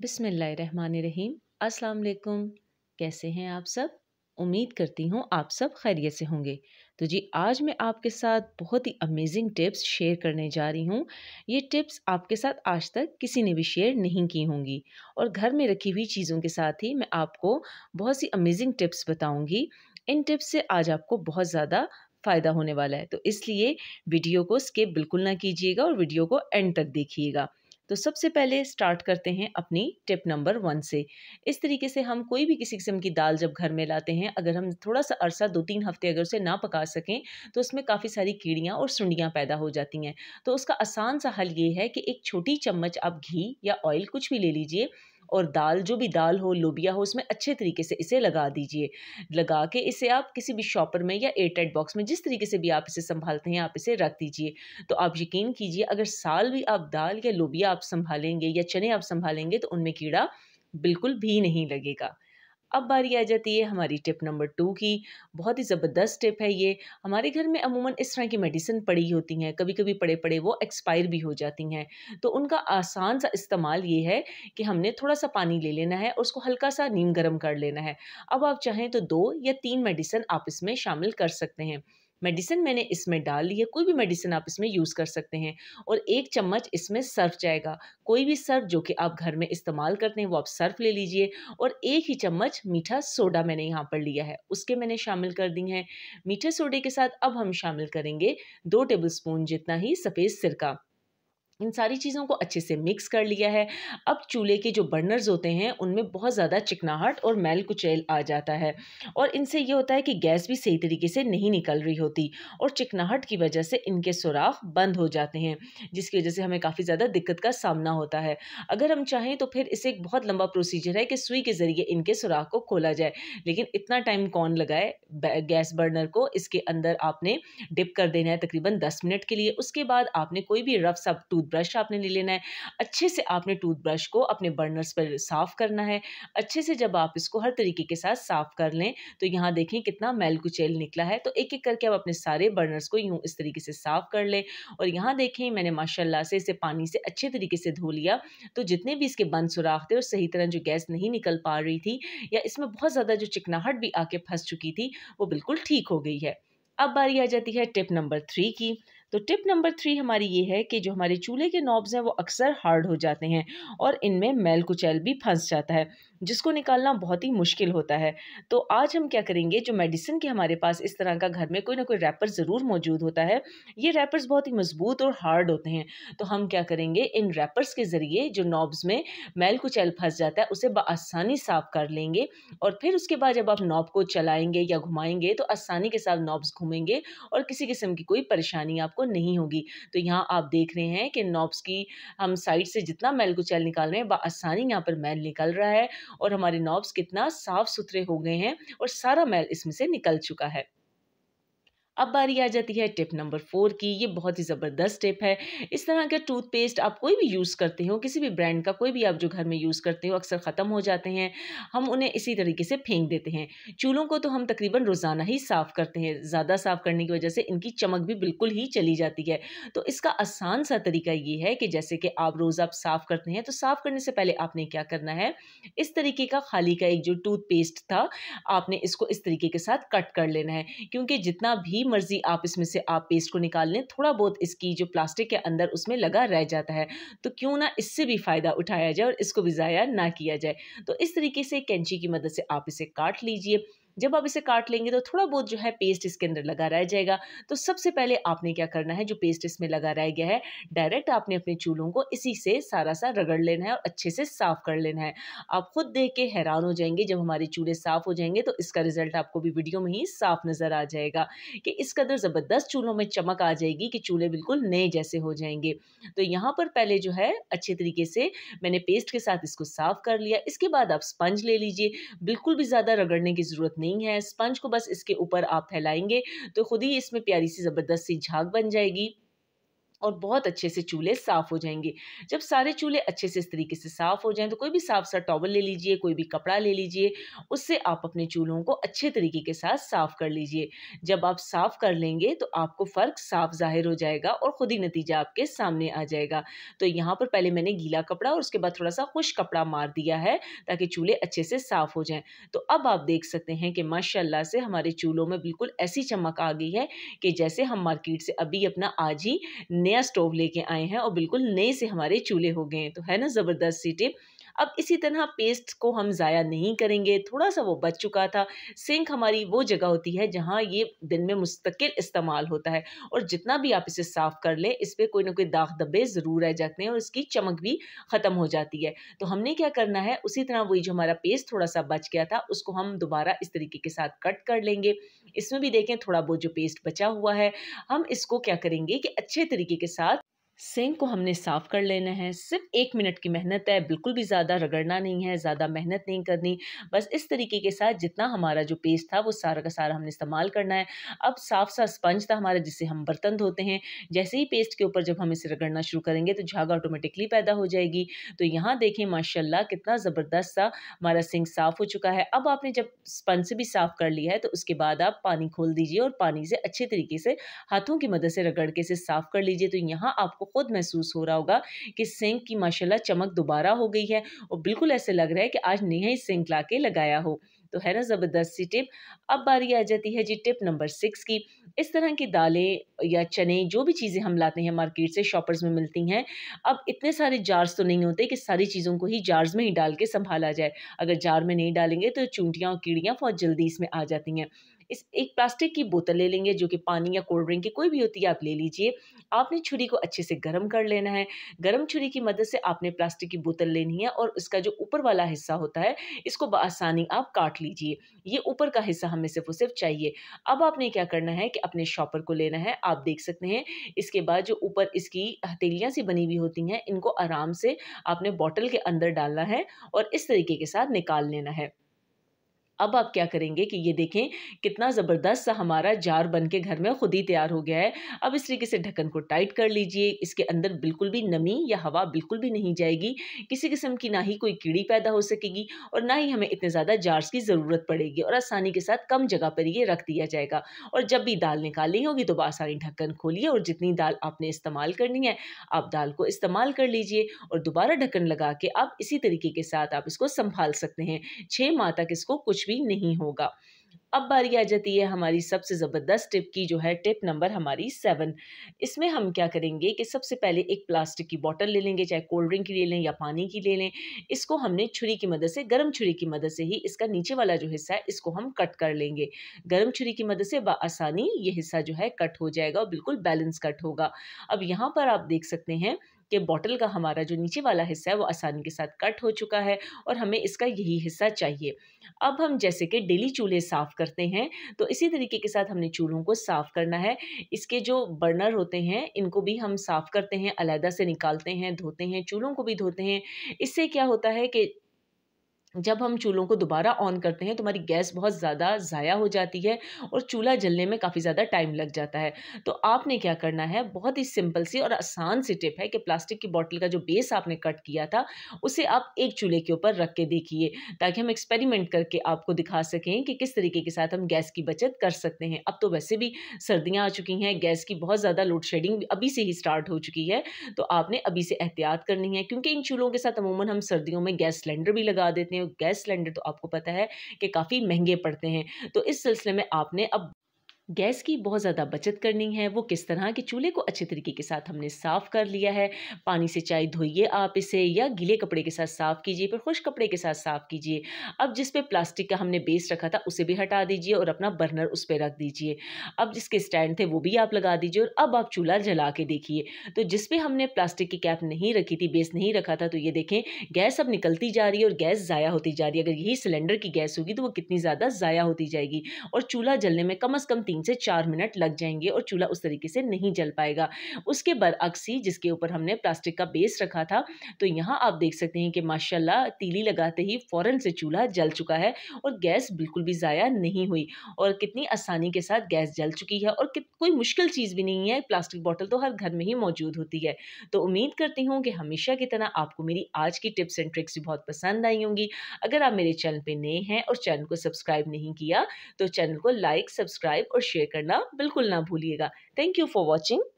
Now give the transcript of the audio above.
बिसमीम अस्सलाम कैसे हैं आप सब उम्मीद करती हूँ आप सब खैरियत से होंगे तो जी आज मैं आपके साथ बहुत ही अमेजिंग टिप्स शेयर करने जा रही हूँ ये टिप्स आपके साथ आज तक किसी ने भी शेयर नहीं की होंगी और घर में रखी हुई चीज़ों के साथ ही मैं आपको बहुत सी अमेजिंग टिप्स बताऊँगी इन टिप्स से आज आपको बहुत ज़्यादा फ़ायदा होने वाला है तो इसलिए वीडियो को स्किप बिल्कुल ना कीजिएगा और वीडियो को एंड तक देखिएगा तो सबसे पहले स्टार्ट करते हैं अपनी टिप नंबर वन से इस तरीके से हम कोई भी किसी किस्म की दाल जब घर में लाते हैं अगर हम थोड़ा सा अरसा दो तीन हफ्ते अगर उसे ना पका सकें तो उसमें काफ़ी सारी कीड़ियाँ और सुंडियाँ पैदा हो जाती हैं तो उसका आसान सा हल ये है कि एक छोटी चम्मच आप घी या ऑयल कुछ भी ले लीजिए और दाल जो भी दाल हो लोबिया हो उसमें अच्छे तरीके से इसे लगा दीजिए लगा के इसे आप किसी भी शॉपर में या एयरटाइट बॉक्स में जिस तरीके से भी आप इसे संभालते हैं आप इसे रख दीजिए तो आप यकीन कीजिए अगर साल भी आप दाल या लोबिया आप संभालेंगे या चने आप संभालेंगे तो उनमें कीड़ा बिल्कुल भी नहीं लगेगा अब बारी आ जाती है हमारी टिप नंबर टू की बहुत ही ज़बरदस्त टिप है ये हमारे घर में अमूमन इस तरह की मेडिसिन पड़ी होती हैं कभी कभी पड़े पड़े वो एक्सपायर भी हो जाती हैं तो उनका आसान सा इस्तेमाल ये है कि हमने थोड़ा सा पानी ले लेना है और उसको हल्का सा नीम गर्म कर लेना है अब आप चाहें तो दो या तीन मेडिसिन आप इसमें शामिल कर सकते हैं मेडिसिन मैंने इसमें डाल ली है कोई भी मेडिसिन आप इसमें यूज़ कर सकते हैं और एक चम्मच इसमें सर्फ जाएगा कोई भी सर्फ जो कि आप घर में इस्तेमाल करते हैं वो आप सर्फ ले लीजिए और एक ही चम्मच मीठा सोडा मैंने यहाँ पर लिया है उसके मैंने शामिल कर दी हैं मीठे सोडे के साथ अब हम शामिल करेंगे दो टेबल जितना ही सफ़ेद सिरका इन सारी चीज़ों को अच्छे से मिक्स कर लिया है अब चूल्हे के जो बर्नर्स होते हैं उनमें बहुत ज़्यादा चिकनाहट और मैल कुचैल आ जाता है और इनसे ये होता है कि गैस भी सही तरीके से नहीं निकल रही होती और चिकनाहट की वजह से इनके सुराख बंद हो जाते हैं जिसकी वजह से हमें काफ़ी ज़्यादा दिक्कत का सामना होता है अगर हम चाहें तो फिर इसे एक बहुत लंबा प्रोसीजर है कि सुई के ज़रिए इनके सुराख को खोला जाए लेकिन इतना टाइम कौन लगाए गैस बर्नर को इसके अंदर आपने डिप कर देना है तकरीबन दस मिनट के लिए उसके बाद आपने कोई भी रफ सब टूथ टूथब्रश आपने ले लेना है अच्छे से आपने टूथब्रश को अपने बर्नर्स पर साफ़ करना है अच्छे से जब आप इसको हर तरीके के साथ साफ़ कर लें तो यहाँ देखें कितना मैल कुचेल निकला है तो एक एक करके आप अपने सारे बर्नर्स को यूँ इस तरीके से साफ़ कर लें और यहाँ देखें मैंने माशाला से इसे पानी से अच्छे तरीके से धो लिया तो जितने भी इसके बंद सुराख थे और सही तरह जो गैस नहीं निकल पा रही थी या इसमें बहुत ज़्यादा जो चिकनाहट भी आके फंस चुकी थी वो बिल्कुल ठीक हो गई है अब बारी आ जाती है टिप नंबर थ्री की तो टिप नंबर थ्री हमारी ये है कि जो हमारे चूल्हे के नॉब्स हैं वो अक्सर हार्ड हो जाते हैं और इनमें मैल कुचैल भी फंस जाता है जिसको निकालना बहुत ही मुश्किल होता है तो आज हम क्या करेंगे जो मेडिसिन के हमारे पास इस तरह का घर में कोई ना कोई रैपर ज़रूर मौजूद होता है ये रैपर्स बहुत ही मजबूत और हार्ड होते हैं तो हम क्या करेंगे इन रैपर्स के ज़रिए जो नॉब्स में मैल कुचैल फंस जाता है उसे बसानी साफ कर लेंगे और फिर उसके बाद जब आप नॉब को चलाएँगे या घुमाएंगे तो आसानी के साथ नॉब्स घूमेंगे और किसी किस्म की कोई परेशानी आप आपको नहीं होगी तो यहाँ आप देख रहे हैं कि नॉब्स की हम साइड से जितना मैल कुचैल निकाल रहे हैं बसानी यहाँ पर मैल निकल रहा है और हमारे नॉब्स कितना साफ़ सुथरे हो गए हैं और सारा मैल इसमें से निकल चुका है अब बारी आ जाती है टिप नंबर फोर की ये बहुत ही ज़बरदस्त टिप है इस तरह का टूथपेस्ट आप कोई भी यूज़ करते हो किसी भी ब्रांड का कोई भी आप जो घर में यूज़ करते हो अक्सर ख़त्म हो जाते हैं हम उन्हें इसी तरीके से फेंक देते हैं चूल्हों को तो हम तकरीबन रोज़ाना ही साफ़ करते हैं ज़्यादा साफ़ करने की वजह से इनकी चमक भी बिल्कुल ही चली जाती है तो इसका आसान सा तरीका ये है कि जैसे कि आप रोज़ आप साफ़ करते हैं तो साफ़ करने से पहले आपने क्या करना है इस तरीके का खाली का एक जो टूथपेस्ट था आपने इसको इस तरीके के साथ कट कर लेना है क्योंकि जितना भी मर्ज़ी आप इसमें से आप पेस्ट को निकाल लें थोड़ा बहुत इसकी जो प्लास्टिक के अंदर उसमें लगा रह जाता है तो क्यों ना इससे भी फ़ायदा उठाया जाए और इसको भी ज़ाया ना किया जाए तो इस तरीके से कैंची की मदद से आप इसे काट लीजिए जब आप इसे काट लेंगे तो थोड़ा बहुत जो है पेस्ट इसके अंदर लगा रह जाएगा तो सबसे पहले आपने क्या करना है जो पेस्ट इसमें लगा रह गया है डायरेक्ट आपने अपने चूल्हों को इसी से सारा सा रगड़ लेना है और अच्छे से साफ़ कर लेना है आप खुद देख के हैरान हो जाएंगे जब हमारे चूल्हे साफ़ हो जाएंगे तो इसका रिजल्ट आपको भी वीडियो में ही साफ नज़र आ जाएगा कि इस कदर ज़बरदस्त चूल्हों में चमक आ जाएगी कि चूल्हे बिल्कुल नए जैसे हो जाएंगे तो यहाँ पर पहले जो है अच्छे तरीके से मैंने पेस्ट के साथ इसको साफ़ कर लिया इसके बाद आप स्पंज ले लीजिए बिल्कुल भी ज़्यादा रगड़ने की ज़रूरत नहीं नहीं है स्पंज को बस इसके ऊपर आप फैलाएंगे तो खुद ही इसमें प्यारी सी ज़बरदस्त सी झाग बन जाएगी और बहुत अच्छे से चूल्हे साफ़ हो जाएंगे जब सारे चूल्हे अच्छे से इस तरीके से साफ़ हो जाएं तो कोई भी साफ सा टॉवल ले लीजिए कोई भी कपड़ा ले लीजिए उससे आप अपने चूल्हों को अच्छे तरीके के साथ साफ़ कर लीजिए जब आप साफ़ कर लेंगे तो आपको फ़र्क साफ ज़ाहिर हो जाएगा और ख़ुद ही नतीजा आपके सामने आ जाएगा तो यहाँ पर पहले मैंने गीला कपड़ा और उसके बाद थोड़ा सा खुश कपड़ा मार दिया है ताकि चूल्हे अच्छे से साफ़ हो जाएँ तो अब आप देख सकते हैं कि माशाला से हमारे चूल्हों में बिल्कुल ऐसी चमक आ गई है कि जैसे हम मार्केट से अभी अपना आज ही नया स्टोव लेके आए हैं और बिल्कुल नए से हमारे चूल्हे हो गए हैं तो है ना ज़बरदस्त सी टिप अब इसी तरह पेस्ट को हम ज़ाया नहीं करेंगे थोड़ा सा वो बच चुका था सिंक हमारी वो जगह होती है जहाँ ये दिन में मुस्तकिल इस्तेमाल होता है और जितना भी आप इसे साफ़ कर लें इस पर कोई ना कोई दाग दबे ज़रूर रह जाते हैं और इसकी चमक भी ख़त्म हो जाती है तो हमने क्या करना है उसी तरह वही जो हमारा पेस्ट थोड़ा सा बच गया था उसको हम दोबारा इस तरीके के साथ कट कर लेंगे इसमें भी देखें थोड़ा बहुत जो पेस्ट बचा हुआ है हम इसको क्या करेंगे कि अच्छे तरीके के साथ सिंक को हमने साफ़ कर लेना है सिर्फ एक मिनट की मेहनत है बिल्कुल भी ज़्यादा रगड़ना नहीं है ज़्यादा मेहनत नहीं करनी बस इस तरीके के साथ जितना हमारा जो पेस्ट था वो सारा का सारा हमने इस्तेमाल करना है अब साफ सा स्पंज था हमारा जिससे हम बर्तन धोते हैं जैसे ही पेस्ट के ऊपर जब हम इसे रगड़ना शुरू करेंगे तो झाग ऑटोमेटिकली पैदा हो जाएगी तो यहाँ देखें माशाला कितना ज़बरदस्त सा हमारा सिंक साफ़ हो चुका है अब आपने जब स्पंज से भी साफ़ कर लिया है तो उसके बाद आप पानी खोल दीजिए और पानी से अच्छे तरीके से हाथों की मदद से रगड़ के इसे साफ़ कर लीजिए तो यहाँ आपको ख़ुद महसूस हो रहा होगा कि सिंक की माशाल्लाह चमक दोबारा हो गई है और बिल्कुल ऐसे लग रहा है कि आज नया ही सिंक ला के लगाया हो तो है ना ज़बरदस्त सी टिप अब बारी आ जाती है जी टिप नंबर सिक्स की इस तरह की दालें या चने जो भी चीज़ें हम लाते हैं मार्केट से शॉपर्स में मिलती हैं अब इतने सारे जार्स तो नहीं होते कि सारी चीज़ों को ही जार्स में ही डाल के संभाला जाए अगर जार में नहीं डालेंगे तो चूंटियाँ और कीड़ियाँ बहुत जल्दी इसमें आ जाती हैं इस एक प्लास्टिक की बोतल ले लेंगे जो कि पानी या कोल्ड ड्रिंक की कोई भी होती है आप ले लीजिए आपने छुरी को अच्छे से गर्म कर लेना है गर्म छुरी की मदद से आपने प्लास्टिक की बोतल लेनी है और इसका जो ऊपर वाला हिस्सा होता है इसको बसानी आप काट लीजिए ये ऊपर का हिस्सा हमें सिर्फ सिर्फ चाहिए अब आपने क्या करना है कि अपने शॉपर को लेना है आप देख सकते हैं इसके बाद जो ऊपर इसकी हथेलियाँ सी बनी हुई होती हैं इनको आराम से आपने बॉटल के अंदर डालना है और इस तरीके के साथ निकाल लेना है अब आप क्या करेंगे कि ये देखें कितना ज़बरदस्त सा हमारा जार बन के घर में ख़ुद ही तैयार हो गया है अब इस तरीके से ढक्कन को टाइट कर लीजिए इसके अंदर बिल्कुल भी नमी या हवा बिल्कुल भी नहीं जाएगी किसी किस्म की ना ही कोई कीड़ी पैदा हो सकेगी और ना ही हमें इतने ज़्यादा जार्स की ज़रूरत पड़ेगी और आसानी के साथ कम जगह पर ये रख दिया जाएगा और जब भी दाल निकालनी होगी तो आसानी ढक्कन खोलिए और जितनी दाल आपने इस्तेमाल करनी है आप दाल को इस्तेमाल कर लीजिए और दोबारा ढक्कन लगा के आप इसी तरीके के साथ आप इसको संभाल सकते हैं छः माह तक इसको कुछ कुछ भी नहीं होगा अब बारी आ जाती है हमारी सबसे ज़बरदस्त टिप की जो है टिप नंबर हमारी सेवन इसमें हम क्या करेंगे कि सबसे पहले एक प्लास्टिक की बोतल ले लेंगे चाहे कोल्ड ड्रिंक की ले लें या पानी की ले लें इसको हमने छुरी की मदद से गर्म छुरी की मदद से ही इसका नीचे वाला जो हिस्सा है इसको हम कट कर लेंगे गर्म छुरी की मदद से बसानी ये हिस्सा जो है कट हो जाएगा और बिल्कुल बैलेंस कट होगा अब यहाँ पर आप देख सकते हैं के बॉटल का हमारा जो नीचे वाला हिस्सा है वो आसानी के साथ कट हो चुका है और हमें इसका यही हिस्सा चाहिए अब हम जैसे कि डेली चूल्हे साफ़ करते हैं तो इसी तरीके के साथ हमने चूल्हों को साफ़ करना है इसके जो बर्नर होते हैं इनको भी हम साफ़ करते हैं अलहदा से निकालते हैं धोते हैं चूल्हों को भी धोते हैं इससे क्या होता है कि जब हम चूल्हों को दोबारा ऑन करते हैं तो हमारी गैस बहुत ज़्यादा ज़ाया हो जाती है और चूल्हा जलने में काफ़ी ज़्यादा टाइम लग जाता है तो आपने क्या करना है बहुत ही सिंपल सी और आसान सी टिप है कि प्लास्टिक की बॉटल का जो बेस आपने कट किया था उसे आप एक चूल्हे के ऊपर रख के देखिए ताकि हम एक्सपेरिमेंट करके आपको दिखा सकें कि किस तरीके के साथ हम गैस की बचत कर सकते हैं अब तो वैसे भी सर्दियाँ आ चुकी हैं गैस की बहुत ज़्यादा लोड शेडिंग अभी से ही स्टार्ट हो चुकी है तो आपने अभी से एहतियात करनी है क्योंकि इन चूल्हों के साथ अमूमन हम सर्दियों में गैस सिलेंडर भी लगा देते हैं गैस सिलेंडर तो आपको पता है कि काफ़ी महंगे पड़ते हैं तो इस सिलसिले में आपने अब गैस की बहुत ज़्यादा बचत करनी है वो किस तरह के चूल्हे को अच्छे तरीके के साथ हमने साफ़ कर लिया है पानी से चाहे धोइए आप इसे या गीले कपड़े के साथ साफ़ कीजिए फिर खुश कपड़े के साथ साफ़ कीजिए अब जिस पे प्लास्टिक का हमने बेस रखा था उसे भी हटा दीजिए और अपना बर्नर उस पर रख दीजिए अब जिसके स्टैंड थे वो भी आप लगा दीजिए और अब आप चूल्हा जला के देखिए तो जिस पर हमने प्लास्टिक की कैप नहीं रखी थी बेस नहीं रखा था तो ये देखें गैस अब निकलती जा रही है और गैस ज़ाया होती जा रही है अगर यही सिलेंडर की गैस होगी तो वो कितनी ज़्यादा ज़ाया होती जाएगी और चूल्हा जलने में कम अज़ कम तीन से चार मिनट लग जाएंगे और चूल्हा उस तरीके से नहीं जल पाएगा उसके अक्सी जिसके ऊपर हमने प्लास्टिक का बेस रखा था तो यहाँ आप देख सकते हैं कि माशाल्लाह तीली लगाते ही फ़ौरन से चूल्हा जल चुका है और गैस बिल्कुल भी ज़ाया नहीं हुई और कितनी आसानी के साथ गैस जल चुकी है और कोई मुश्किल चीज़ भी नहीं है प्लास्टिक बॉटल तो हर घर में ही मौजूद होती है तो उम्मीद करती हूँ कि हमेशा की तरह आपको मेरी आज की टिप्स एंड ट्रिक्स भी बहुत पसंद आई होंगी अगर आप मेरे चैनल पर नए हैं और चैनल को सब्सक्राइब नहीं किया तो चैनल को लाइक सब्सक्राइब और शेयर करना बिल्कुल ना भूलिएगा थैंक यू फॉर वॉचिंग